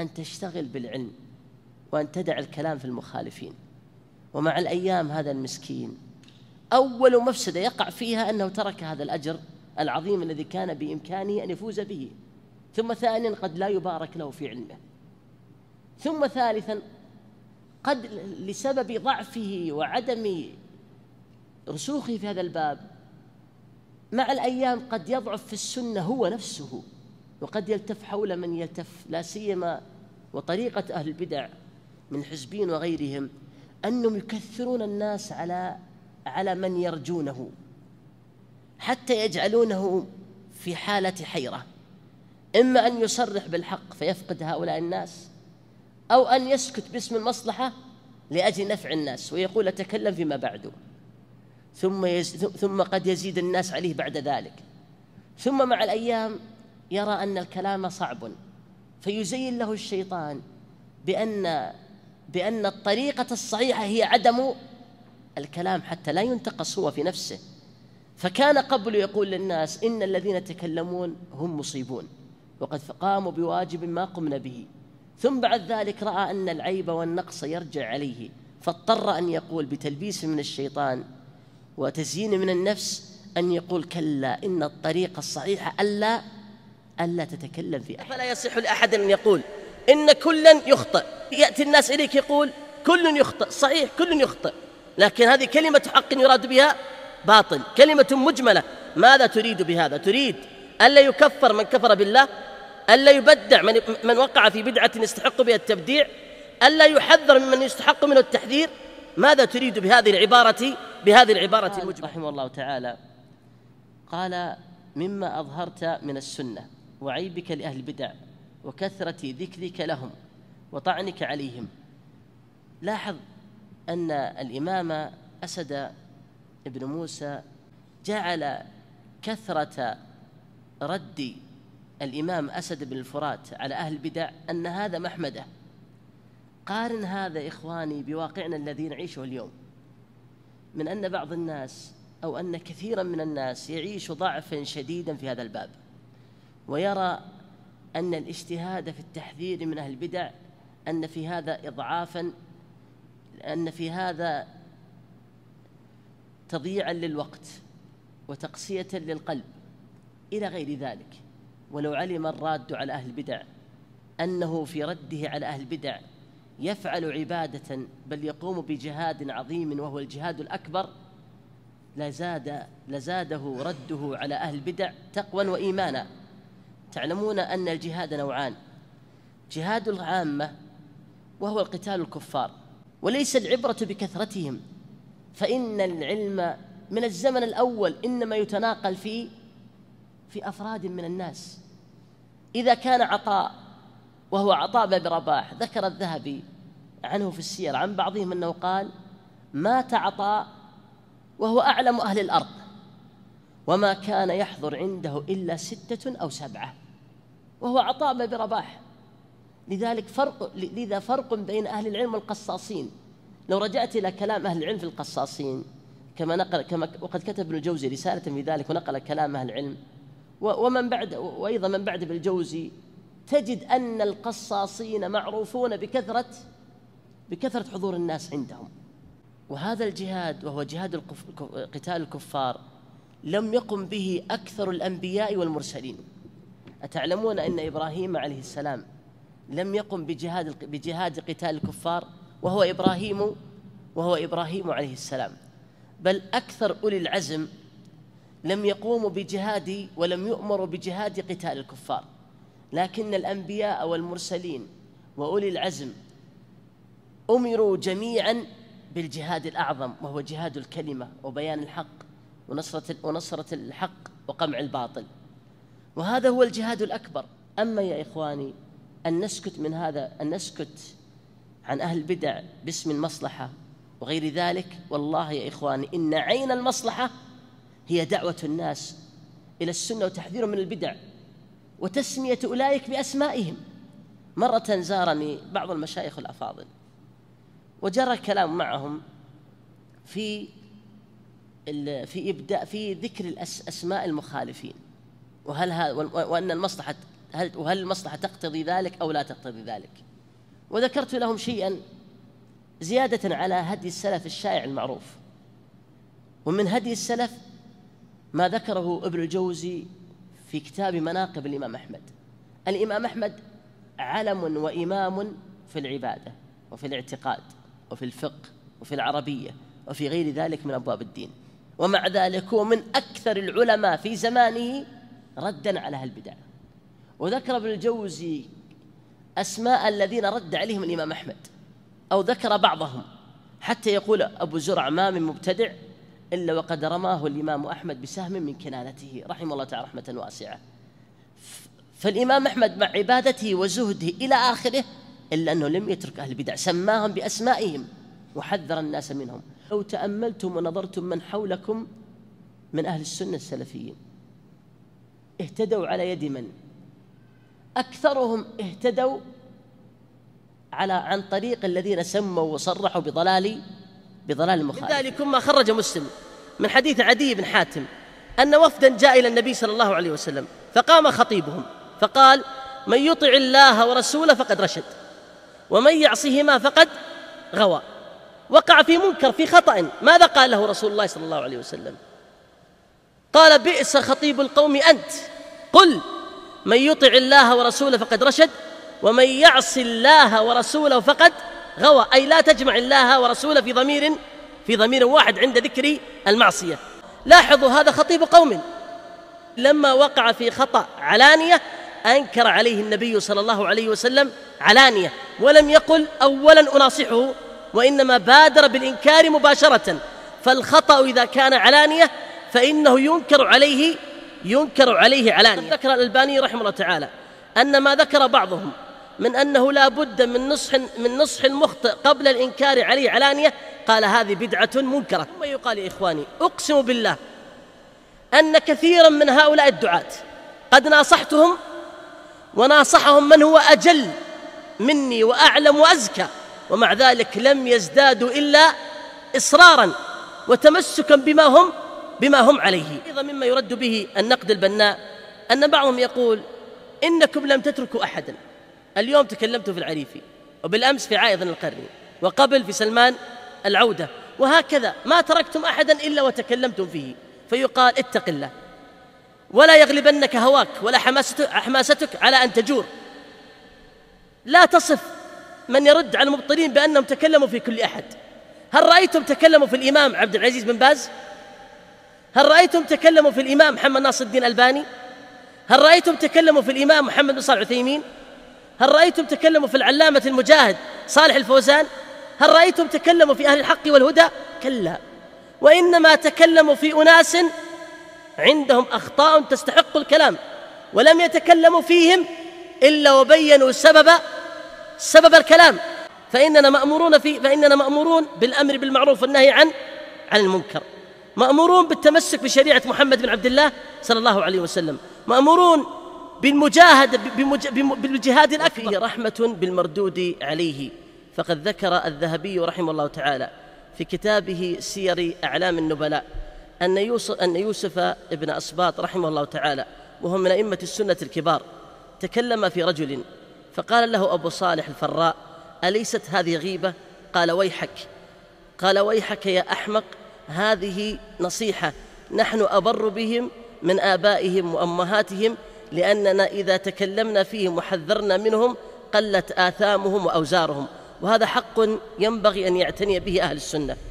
أن تشتغل بالعلم وأن تدع الكلام في المخالفين ومع الأيام هذا المسكين أول مفسدة يقع فيها أنه ترك هذا الأجر العظيم الذي كان بإمكانه أن يفوز به ثم ثانيا قد لا يبارك له في علمه ثم ثالثا قد لسبب ضعفه وعدم رسوخه في هذا الباب مع الأيام قد يضعف في السنة هو نفسه وقد يلتف حول من يلتف لا سيما وطريقة أهل البدع من حزبين وغيرهم أنهم يكثرون الناس على على من يرجونه حتى يجعلونه في حالة حيرة إما أن يصرح بالحق فيفقد هؤلاء الناس أو أن يسكت باسم المصلحة لأجل نفع الناس ويقول أتكلم فيما بعده ثم يز... ثم قد يزيد الناس عليه بعد ذلك ثم مع الأيام يرى أن الكلام صعب فيزين له الشيطان بأن بأن الطريقة الصحيحة هي عدم الكلام حتى لا ينتقص هو في نفسه فكان قبل يقول للناس إن الذين يتكلمون هم مصيبون وقد قاموا بواجب ما قمنا به ثم بعد ذلك رأى أن العيب والنقص يرجع عليه فاضطر أن يقول بتلبيس من الشيطان وتزيين من النفس أن يقول كلا إن الطريقة الصحيحة ألا ألا تتكلم في أحد فلا يصح لأحد أن يقول إن كلا يخطئ يأتي الناس إليك يقول كل يخطئ صحيح كل يخطئ لكن هذه كلمة حق يراد بها باطل كلمة مجملة ماذا تريد بهذا تريد ألا يكفر من كفر بالله ألا يبدع من, من وقع في بدعة يستحق بها التبديع ألا يحذر ممن يستحق منه التحذير ماذا تريد بهذه العبارة بهذه العبارة المجملة رحمه الله تعالى قال مما أظهرت من السنة وعيبك لأهل البدع وكثرة ذكرك لهم وطعنك عليهم لاحظ أن الإمام أسد ابن موسى جعل كثرة رد الإمام أسد بن الفرات على أهل البدع أن هذا محمدة قارن هذا إخواني بواقعنا الذي نعيشه اليوم من أن بعض الناس أو أن كثيرا من الناس يعيش ضعفا شديدا في هذا الباب ويرى أن الاجتهاد في التحذير من أهل البدع أن في هذا إضعافا أن في هذا تضييعا للوقت وتقسية للقلب إلى غير ذلك ولو علم الراد على أهل البدع أنه في رده على أهل البدع يفعل عبادة بل يقوم بجهاد عظيم وهو الجهاد الأكبر لزاد لزاده رده على أهل البدع تقوى وإيمانا تعلمون أن الجهاد نوعان جهاد العامة وهو القتال الكفار وليس العبرة بكثرتهم فإن العلم من الزمن الأول إنما يتناقل في في أفراد من الناس إذا كان عطاء وهو عطاء بن رباح ذكر الذهبي عنه في السير عن بعضهم أنه قال مات عطاء وهو أعلم أهل الأرض وما كان يحضر عنده إلا ستة أو سبعة وهو عطاء برباح لذلك فرق لذا فرق بين أهل العلم والقصاصين لو رجعت إلى كلام أهل العلم في القصاصين كما نقل كما وقد كتب ابن الجوزي رسالة في ذلك ونقل كلام أهل العلم ومن بعد وأيضا من بعد ابن الجوزي تجد أن القصاصين معروفون بكثرة بكثرة حضور الناس عندهم وهذا الجهاد وهو جهاد قتال الكفار لم يقم به أكثر الأنبياء والمرسلين أتعلمون أن إبراهيم عليه السلام لم يقم بجهاد بجهاد قتال الكفار وهو إبراهيم وهو إبراهيم عليه السلام بل أكثر أولي العزم لم يقوموا بجهاد ولم يؤمروا بجهاد قتال الكفار لكن الأنبياء والمرسلين وأولي العزم أمروا جميعا بالجهاد الأعظم وهو جهاد الكلمة وبيان الحق ونصرة, ونصرة الحق وقمع الباطل وهذا هو الجهاد الأكبر أما يا إخواني أن نسكت من هذا أن نسكت عن أهل البدع باسم المصلحة وغير ذلك والله يا إخواني إن عين المصلحة هي دعوة الناس إلى السنة وتحذيرهم من البدع وتسمية أولئك بأسمائهم مرة زارني بعض المشايخ الأفاضل وجرى الكلام معهم في في ابداء في ذكر اسماء المخالفين وهل هذا وان المصلحه هل وهل المصلحه تقتضي ذلك او لا تقتضي ذلك وذكرت لهم شيئا زياده على هدي السلف الشائع المعروف ومن هدي السلف ما ذكره ابن الجوزي في كتاب مناقب الامام احمد الامام احمد علم وامام في العباده وفي الاعتقاد وفي الفقه وفي العربيه وفي غير ذلك من ابواب الدين ومع ذلك هو من أكثر العلماء في زمانه ردا على أهل البدع وذكر ابن الجوزي أسماء الذين رد عليهم الإمام أحمد أو ذكر بعضهم حتى يقول أبو زرع ما من مبتدع إلا وقد رماه الإمام أحمد بسهم من كنانته رحمه الله تعالى رحمة واسعة فالإمام أحمد مع عبادته وزهده إلى آخره إلا أنه لم يترك أهل البدع سماهم بأسمائهم وحذر الناس منهم لو تأملتم ونظرتم من حولكم من أهل السنة السلفيين اهتدوا على يد من؟ أكثرهم اهتدوا على عن طريق الذين سموا وصرحوا بضلال بضلال المخالف لذلك ما خرج مسلم من حديث عدي بن حاتم أن وفدا جاء إلى النبي صلى الله عليه وسلم فقام خطيبهم فقال من يطع الله ورسوله فقد رشد ومن يعصهما فقد غوى وقع في منكر في خطأ ماذا قال له رسول الله صلى الله عليه وسلم قال بئس خطيب القوم أنت قل من يطع الله ورسوله فقد رشد ومن يعص الله ورسوله فقد غوى أي لا تجمع الله ورسوله في ضمير في ضمير واحد عند ذكر المعصية لاحظوا هذا خطيب قوم لما وقع في خطأ علانية أنكر عليه النبي صلى الله عليه وسلم علانية ولم يقل أولا أناصحه وإنما بادر بالإنكار مباشرة فالخطأ إذا كان علانية فإنه ينكر عليه ينكر عليه علانية ذكر الألباني رحمه الله تعالى أن ما ذكر بعضهم من أنه لا بد من نصح من نصح المخطئ قبل الإنكار عليه علانية قال هذه بدعة منكرة ثم يقال يا إخواني أقسم بالله أن كثيرا من هؤلاء الدعاة قد ناصحتهم وناصحهم من هو أجل مني وأعلم وأزكى ومع ذلك لم يزدادوا إلا إصرارا وتمسكا بما هم بما هم عليه أيضا مما يرد به النقد البناء أن بعضهم يقول إنكم لم تتركوا أحدا اليوم تكلمتم في العريفي وبالأمس في عائض القرني وقبل في سلمان العودة وهكذا ما تركتم أحدا إلا وتكلمتم فيه فيقال اتق الله ولا يغلبنك هواك ولا حماستك على أن تجور لا تصف من يرد على المبطلين بأنهم تكلموا في كل أحد هل رأيتم تكلموا في الإمام عبد العزيز بن باز هل رأيتم تكلموا في الإمام محمد ناصر الدين الباني هل رأيتم تكلموا في الإمام محمد بن صالح العثيمين هل رأيتم تكلموا في العلامة المجاهد صالح الفوزان هل رأيتم تكلموا في أهل الحق والهدى كلا وإنما تكلموا في أناس عندهم أخطاء تستحق الكلام ولم يتكلموا فيهم إلا وبينوا سبب سبب الكلام فإننا مأمورون في فإننا مأمورون بالأمر بالمعروف والنهي عن عن المنكر مأمورون بالتمسك بشريعة محمد بن عبد الله صلى الله عليه وسلم مأمورون بالمجاهدة بمج... بالجهاد الأكبر رحمة بالمردود عليه فقد ذكر الذهبي رحمه الله تعالى في كتابه سير أعلام النبلاء أن يوسف, أن يوسف بن أسباط رحمه الله تعالى وهو من أئمة السنة الكبار تكلم في رجل فقال له أبو صالح الفراء أليست هذه غيبة قال ويحك قال ويحك يا أحمق هذه نصيحة نحن أبر بهم من آبائهم وأمهاتهم لأننا إذا تكلمنا فيهم وحذرنا منهم قلت آثامهم وأوزارهم وهذا حق ينبغي أن يعتني به أهل السنة